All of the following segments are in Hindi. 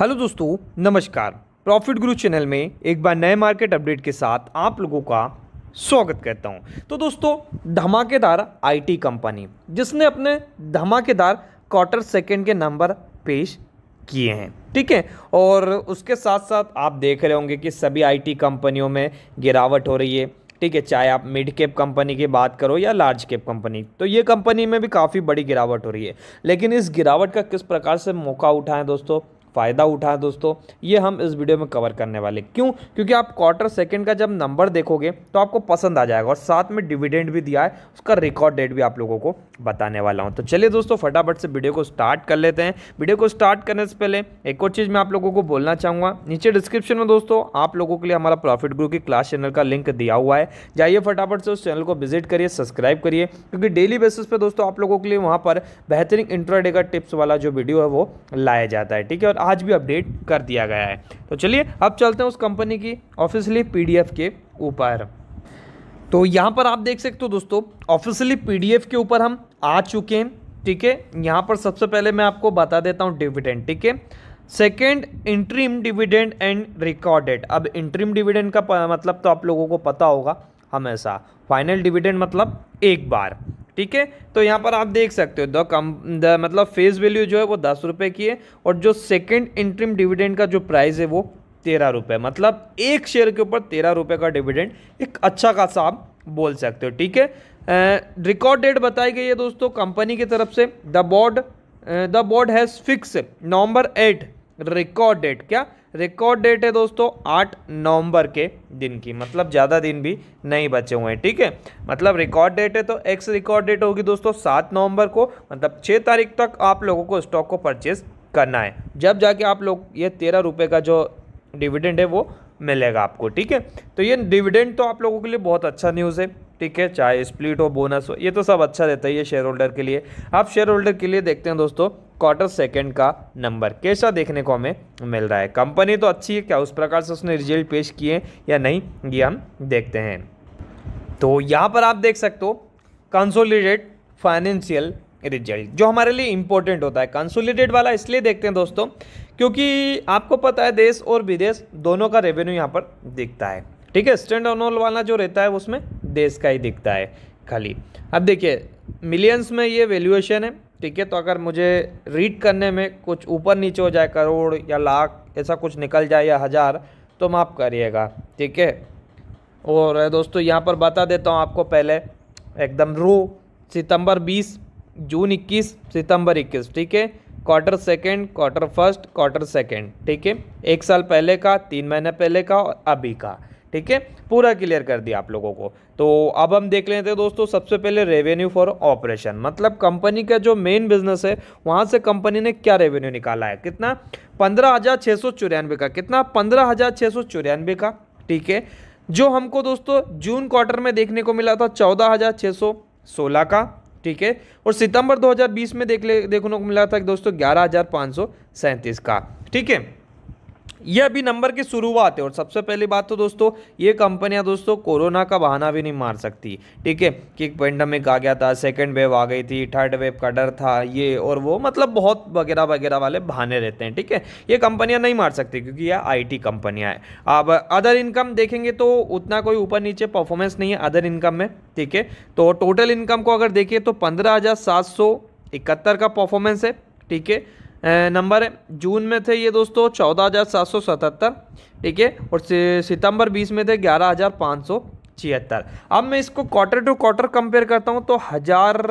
हेलो दोस्तों नमस्कार प्रॉफिट गुरु चैनल में एक बार नए मार्केट अपडेट के साथ आप लोगों का स्वागत करता हूं तो दोस्तों धमाकेदार आईटी कंपनी जिसने अपने धमाकेदार क्वार्टर सेकंड के नंबर पेश किए हैं ठीक है और उसके साथ साथ आप देख रहे होंगे कि सभी आईटी कंपनियों में गिरावट हो रही है ठीक है चाहे आप मिड कैप कंपनी की बात करो या लार्ज कैप कंपनी तो ये कंपनी में भी काफ़ी बड़ी गिरावट हो रही है लेकिन इस गिरावट का किस प्रकार से मौका उठाएं दोस्तों फ़ायदा उठाएं दोस्तों ये हम इस वीडियो में कवर करने वाले क्यों क्योंकि आप क्वार्टर सेकेंड का जब नंबर देखोगे तो आपको पसंद आ जाएगा और साथ में डिविडेंड भी दिया है उसका रिकॉर्ड डेट भी आप लोगों को बताने वाला हूँ तो चलिए दोस्तों फटाफट से वीडियो को स्टार्ट कर लेते हैं वीडियो को स्टार्ट करने से पहले एक और चीज़ मैं आप लोगों को बोलना चाहूँगा नीचे डिस्क्रिप्शन में दोस्तों आप लोगों के लिए हमारा प्रॉफिट ग्रुप की क्लास चैनल का लिंक दिया हुआ है जाइए फटाफट से उस चैनल को विजिट करिए सब्सक्राइब करिए क्योंकि डेली बेसिस पर दोस्तों आप लोगों के लिए वहाँ पर बेहतरीन इंट्राडे का टिप्स वाला जो वीडियो है वो लाया जाता है ठीक है और आज भी अपडेट कर दिया गया है तो चलिए अब चलते हैं उस कंपनी की ऑफिशियली पीडीएफ के ऊपर तो यहाँ पर आप देख सकते हो दोस्तों ऑफिशियली पीडीएफ के ऊपर हम आ चुके हैं ठीक है यहाँ पर सबसे पहले मैं आपको बता देता हूँ डिविडेंड ठीक है second interim dividend and recorded अब इंट्रीम डिविडेंड का मतलब तो आप लोगों को पता होगा हमेशा फाइनल डिविडेंड मतलब एक बार ठीक है तो यहाँ पर आप देख सकते हो द कम द मतलब फेस वैल्यू जो है वो दस रुपये की है और जो सेकेंड इंट्रीम डिविडेंड का जो प्राइस है वो तेरह रुपये मतलब एक शेयर के ऊपर तेरह रुपये का डिविडेंड एक अच्छा खासा आप बोल सकते हो ठीक है रिकॉर्ड डेट बताई गई है दोस्तों कंपनी की तरफ से the board the board has fix November eight record date क्या रिकॉर्ड डेट है दोस्तों आठ नवंबर के दिन की मतलब ज़्यादा दिन भी नहीं बचे हुए हैं ठीक है मतलब रिकॉर्ड डेट है तो एक्स रिकॉर्ड डेट होगी दोस्तों सात नवंबर को मतलब छः तारीख तक आप लोगों को स्टॉक को परचेज करना है जब जाके आप लोग ये तेरह रुपये का जो डिविडेंड है वो मिलेगा आपको ठीक है तो ये डिविडेंड तो आप लोगों के लिए बहुत अच्छा न्यूज़ है ठीक है चाहे स्प्लिट हो बोनस हो ये तो सब अच्छा रहता है ये शेयर होल्डर के लिए आप शेयर होल्डर के लिए देखते हैं दोस्तों क्वार्टर सेकेंड का नंबर कैसा देखने को हमें मिल रहा है कंपनी तो अच्छी है क्या उस प्रकार से उसने रिजल्ट पेश किए या नहीं ये हम देखते हैं तो यहाँ पर आप देख सकते हो कंसोलिडेट फाइनेंशियल रिजल्ट जो हमारे लिए इम्पोर्टेंट होता है कंसोलिडेट वाला इसलिए देखते हैं दोस्तों क्योंकि आपको पता है देश और विदेश दोनों का रेवेन्यू यहाँ पर दिखता है ठीक है स्टैंड ऑन वाला जो रहता है उसमें देश का ही दिखता है खाली अब देखिए मिलियंस में ये वैल्यूएशन है ठीक है तो अगर मुझे रीड करने में कुछ ऊपर नीचे हो जाए करोड़ या लाख ऐसा कुछ निकल जाए या हज़ार तो माफ़ करिएगा ठीक है और दोस्तों यहाँ पर बता देता हूँ आपको पहले एकदम रू सितंबर 20 जून 21 सितंबर 21 ठीक है quarter second quarter first quarter second ठीक है एक साल पहले का तीन महीने पहले का और अभी का ठीक है पूरा क्लियर कर दिया आप लोगों को तो अब हम देख लेते हैं दोस्तों सबसे पहले रेवेन्यू फॉर ऑपरेशन मतलब कंपनी का जो मेन बिजनेस है वहां से कंपनी ने क्या रेवेन्यू निकाला है कितना पंद्रह हज़ार छः सौ चौरानवे का कितना पंद्रह हज़ार छः सौ चौरानवे का ठीक है जो हमको दोस्तों जून क्वार्टर में देखने को मिला था चौदह हज़ार छः सौ सोलह का ठीक है और सितंबर 2020 में देख ले देखने को मिला था दोस्तों ग्यारह हज़ार पाँच सौ सैंतीस का ठीक है ये अभी नंबर की शुरुआत है और सबसे पहली बात तो दोस्तों ये कंपनियां दोस्तों कोरोना का बहाना भी नहीं मार सकती ठीक है कि एक पेंडेमिक आ गया था सेकेंड वेव आ गई थी थर्ड वेव का डर था ये और वो मतलब बहुत वगैरह वगैरह वाले बहाने रहते हैं ठीक है ये कंपनियां नहीं मार सकती क्योंकि यह आई कंपनियां है अब अदर इनकम देखेंगे तो उतना कोई ऊपर नीचे परफॉर्मेंस नहीं है अदर इनकम में ठीक है तो टोटल इनकम को अगर देखिए तो पंद्रह इकहत्तर का परफॉर्मेंस है ठीक है नंबर है जून में थे ये दोस्तों चौदह हज़ार सात सौ सतहत्तर ठीक है और सितंबर बीस में थे ग्यारह हज़ार पाँच सौ छिहत्तर अब मैं इसको क्वार्टर टू क्वार्टर कंपेयर करता हूँ तो हज़ार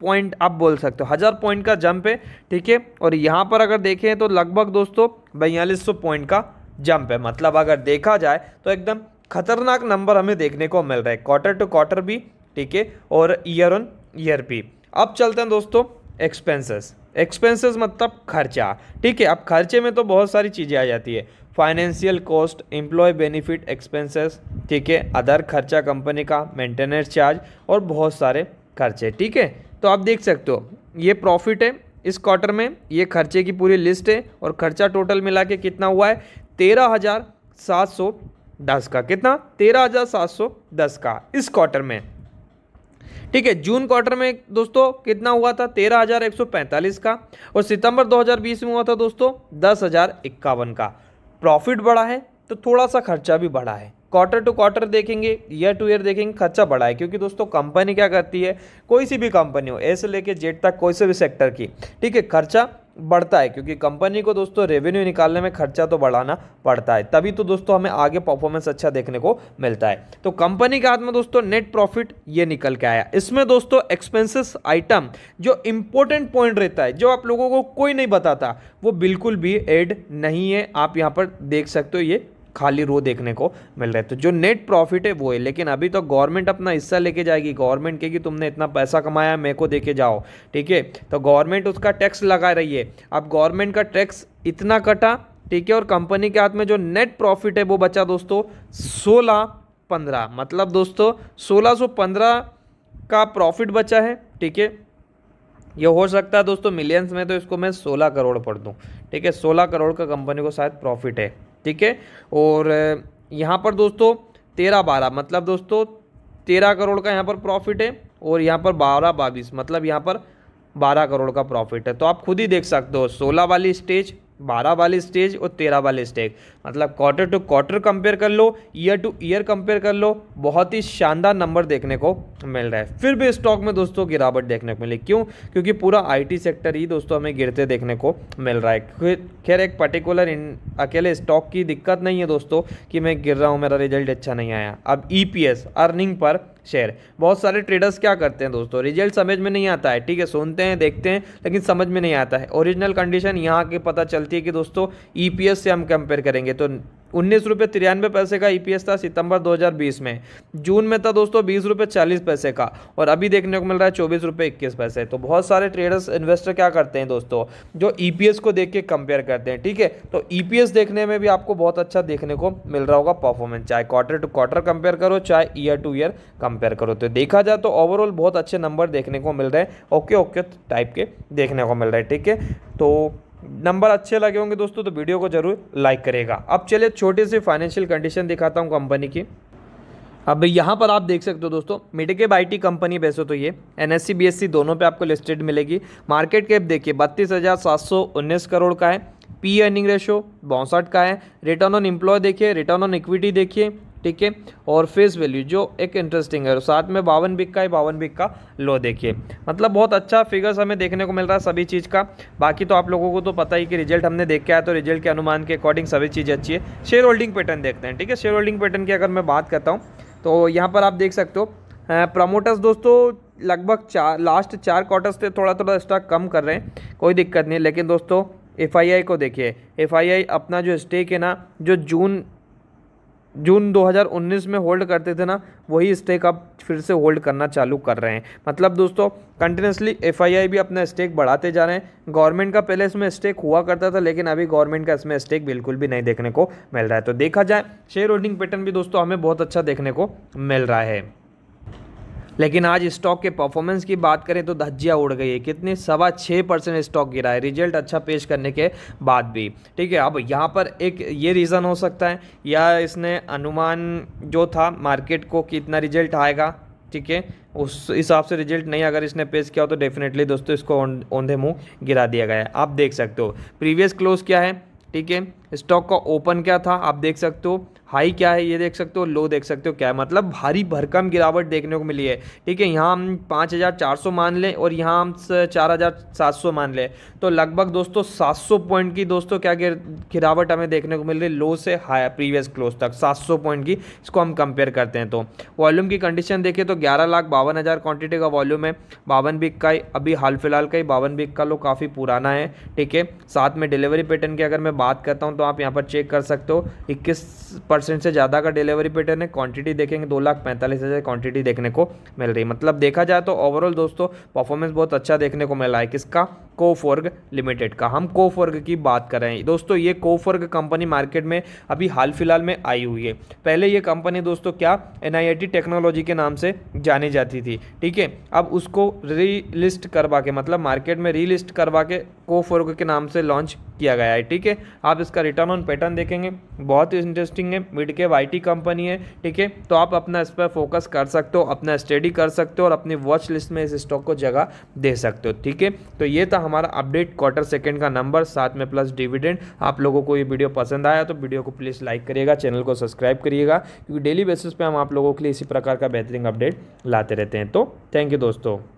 पॉइंट आप बोल सकते हो हज़ार पॉइंट का जंप है ठीक है और यहाँ पर अगर देखें तो लगभग दोस्तों बयालीस सौ पॉइंट का जंप है मतलब अगर देखा जाए तो एकदम खतरनाक नंबर हमें देखने को मिल रहा है क्वार्टर टू क्वार्टर भी ठीक है और ईयर ऑन ईयर भी अब चलते हैं दोस्तों एक्सपेंसेस एक्सपेंसेस मतलब खर्चा ठीक है अब खर्चे में तो बहुत सारी चीज़ें आ जाती है financial cost employ benefit expenses ठीक है अदर खर्चा कंपनी का मेंटेनेंस चार्ज और बहुत सारे खर्चे ठीक है तो आप देख सकते हो ये प्रॉफिट है इस क्वार्टर में ये खर्चे की पूरी लिस्ट है और खर्चा टोटल मिला के कितना हुआ है तेरह हज़ार सात सौ दस का कितना तेरह हज़ार सात सौ दस का इस क्वार्टर में ठीक है जून क्वार्टर में दोस्तों कितना हुआ था तेरह हजार एक सौ पैंतालीस का और सितंबर 2020 में हुआ था दोस्तों दस हजार इक्यावन का प्रॉफिट बढ़ा है तो थोड़ा सा खर्चा भी बढ़ा है क्वार्टर टू क्वार्टर देखेंगे ईयर टू ईयर देखेंगे खर्चा बढ़ा है क्योंकि दोस्तों कंपनी क्या करती है कोई सी भी कंपनी हो ऐसे लेके जेट तक कोई से भी सेक्टर की ठीक है खर्चा बढ़ता है क्योंकि कंपनी को दोस्तों रेवेन्यू निकालने में खर्चा तो बढ़ाना पड़ता है तभी तो दोस्तों हमें आगे परफॉर्मेंस अच्छा देखने को मिलता है तो कंपनी के हाथ में दोस्तों नेट प्रॉफिट ये निकल के आया इसमें दोस्तों एक्सपेंसेस आइटम जो इंपॉर्टेंट पॉइंट रहता है जो आप लोगों को कोई नहीं बताता वो बिल्कुल भी एड नहीं है आप यहाँ पर देख सकते हो ये खाली रो देखने को मिल रहा है तो जो नेट प्रॉफिट है वो है लेकिन अभी तो गवर्नमेंट अपना हिस्सा लेके जाएगी गवर्नमेंट के कि तुमने इतना पैसा कमाया है मेरे को दे के जाओ ठीक है तो गवर्नमेंट उसका टैक्स लगा रही है अब गवर्नमेंट का टैक्स इतना कटा ठीक है और कंपनी के हाथ में जो नेट प्रॉफिट है वो बचा दोस्तों सोलह पंद्रह मतलब दोस्तों सोलह सौ पंद्रह का प्रॉफिट बचा है ठीक है ये हो सकता है दोस्तों मिलियंस में तो इसको मैं सोलह करोड़ पढ़ दूँ ठीक है सोलह करोड़ का कंपनी को शायद प्रॉफिट है ठीक है और यहाँ पर दोस्तों तेरह बारह मतलब दोस्तों तेरह करोड़ का यहाँ पर प्रॉफिट है और यहाँ पर बारह बाईस मतलब यहाँ पर बारह करोड़ का प्रॉफिट है तो आप खुद ही देख सकते हो सोलह वाली स्टेज बारह वाले स्टेज और तेरह वाले स्टेज मतलब क्वार्टर टू क्वार्टर कंपेयर कर लो ईयर टू ईयर कंपेयर कर लो बहुत ही शानदार नंबर देखने को मिल रहा है फिर भी स्टॉक में दोस्तों गिरावट देखने को मिली क्यों क्योंकि पूरा आईटी सेक्टर ही दोस्तों हमें गिरते देखने को मिल रहा है खैर एक पर्टिकुलर अकेले स्टॉक की दिक्कत नहीं है दोस्तों कि मैं गिर रहा हूँ मेरा रिजल्ट अच्छा नहीं आया अब E e earning per share बहुत सारे ट्रेडर्स क्या करते हैं दोस्तों रिजल्ट समझ में नहीं आता है ठीक है सुनते हैं देखते हैं लेकिन समझ में नहीं आता है ओरिजिनल कंडीशन यहाँ की पता चलती है कि दोस्तों ई e से हम कंपेयर करेंगे तो उन्नीस रुपये तिरानवे पैसे का ईपीएस e था सितंबर 2020 में जून में था दोस्तों बीस रुपये चालीस पैसे का और अभी देखने को मिल रहा है चौबीस रुपये इक्कीस पैसे तो बहुत सारे ट्रेडर्स इन्वेस्टर क्या करते हैं दोस्तों जो ईपीएस e को देख के कंपेयर करते हैं ठीक है तो ईपीएस e देखने में भी आपको बहुत अच्छा देखने को मिल रहा होगा परफॉर्मेंस चाहे क्वार्टर टू क्वार्टर कंपेयर करो चाहे ईयर टू ईयर कंपेयर करो तो देखा जाए तो ओवरऑल बहुत अच्छे नंबर देखने को मिल रहे हैं ओके ओके टाइप के देखने को मिल रहे हैं ठीक है तो नंबर अच्छे लगे होंगे दोस्तों तो वीडियो को जरूर लाइक करेगा अब चलिए छोटे से फाइनेंशियल कंडीशन दिखाता हूँ कंपनी की अब यहाँ पर आप देख सकते हो दोस्तों मिडकेप आई टी कंपनी वैसे तो ये एन एस सी दोनों पे आपको लिस्टेड मिलेगी मार्केट कैप देखिए बत्तीस हज़ार सात सौ उन्नीस करोड़ का है पी अर्निंग रेशो बौसठ का है रिटर्न ऑन इम्प्लॉय देखिए रिटर्न ऑन इक्विटी देखिए ठीक है और फेस वैल्यू जो एक इंटरेस्टिंग है और साथ में बावन बिक का ही बावन बिक का लो देखिए मतलब बहुत अच्छा फिगर्स हमें देखने को मिल रहा है सभी चीज़ का बाकी तो आप लोगों को तो पता ही कि रिजल्ट हमने देख के आया तो रिजल्ट के अनुमान के अकॉर्डिंग सभी चीज़ अच्छी है शेयर होल्डिंग पैटर्न देखते हैं ठीक है शेयर होल्डिंग पैटर्न की अगर मैं बात करता हूँ तो यहाँ पर आप देख सकते हो प्रमोटर्स दोस्तों लगभग चार लास्ट चार क्वार्टर्स से थोड़ा थोड़ा स्टॉक कम कर रहे हैं कोई दिक्कत नहीं लेकिन दोस्तों एफ को देखिए एफ अपना जो स्टेक है ना जो जून जून 2019 में होल्ड करते थे ना वही स्टेक अब फिर से होल्ड करना चालू कर रहे हैं मतलब दोस्तों कंटिन्यूसली एफ भी अपना स्टेक बढ़ाते जा रहे हैं गवर्नमेंट का पहले इसमें स्टेक हुआ करता था लेकिन अभी गवर्नमेंट का इसमें स्टेक बिल्कुल भी नहीं देखने को मिल रहा है तो देखा जाए शेयर होल्डिंग पैटर्न भी दोस्तों हमें बहुत अच्छा देखने को मिल रहा है लेकिन आज स्टॉक के परफॉर्मेंस की बात करें तो धज्जिया उड़ गई है कितने सवा छः परसेंट स्टॉक गिरा है रिजल्ट अच्छा पेश करने के बाद भी ठीक है अब यहाँ पर एक ये रीज़न हो सकता है या इसने अनुमान जो था मार्केट को कि इतना रिजल्ट आएगा ठीक है उस हिसाब से रिजल्ट नहीं अगर इसने पेश किया हो तो डेफिनेटली दोस्तों इसको ओंधे मुँह गिरा दिया गया है आप देख सकते हो प्रीवियस क्लोज क्या है ठीक है स्टॉक का ओपन क्या था आप देख सकते हो हाई क्या है ये देख सकते हो लो देख सकते हो क्या है मतलब भारी भरकम गिरावट देखने को मिली है ठीक है यहाँ हम पाँच हज़ार चार सौ मान लें और यहाँ हम चार हज़ार सात सौ मान लें तो लगभग दोस्तों सात सौ पॉइंट की दोस्तों क्या गिरावट हमें देखने को मिल रही है लो से हाई प्रीवियस क्लोज तक सात सौ पॉइंट की इसको हम कंपेयर करते हैं तो वॉल्यूम की कंडीशन देखिए तो ग्यारह लाख बावन हज़ार क्वान्टिटी का वॉल्यूम है बावन बिक का अभी हाल फिलहाल का ही बावन बिक का लो काफ़ी पुराना है ठीक है साथ में डिलीवरी पैटर्न की अगर मैं बात करता हूँ तो आप यहाँ पर चेक कर सकते हो इक्कीस परसेंट से ज़्यादा का डिलीवरी पैटर्न है क्वांटिटी देखेंगे दो लाख पैंतालीस हज़ार क्वांटिटी देखने को मिल रही मतलब देखा जाए तो ओवरऑल दोस्तों परफॉर्मेंस बहुत अच्छा देखने को मिला है किसका कोफोर्ग लिमिटेड का हम कोफोर्ग की बात कर रहे हैं दोस्तों ये कोफोर्ग कंपनी मार्केट में अभी हाल फिलहाल में आई हुई है पहले ये कंपनी दोस्तों क्या एन टेक्नोलॉजी के नाम से जानी जाती थी ठीक है अब उसको रीलिस्ट करवा के मतलब मार्केट में रीलिस्ट करवा के को फोर के नाम से लॉन्च किया गया है ठीक है आप इसका रिटर्न ऑन पैटर्न देखेंगे बहुत ही इंटरेस्टिंग है मिड के वाई कंपनी है ठीक है तो आप अपना इस पर फोकस कर सकते हो अपना स्टडी कर सकते हो और अपनी वॉच लिस्ट में इस स्टॉक को जगह दे सकते हो ठीक है तो ये था हमारा अपडेट क्वार्टर सेकेंड का नंबर साथ में प्लस डिविडेंड आप लोगों को ये वीडियो पसंद आया तो वीडियो को प्लीज़ लाइक करिएगा चैनल को सब्सक्राइब करिएगा क्योंकि डेली बेसिस पर हम आप लोगों के लिए इसी प्रकार का बेहतरीन अपडेट लाते रहते हैं तो थैंक यू दोस्तों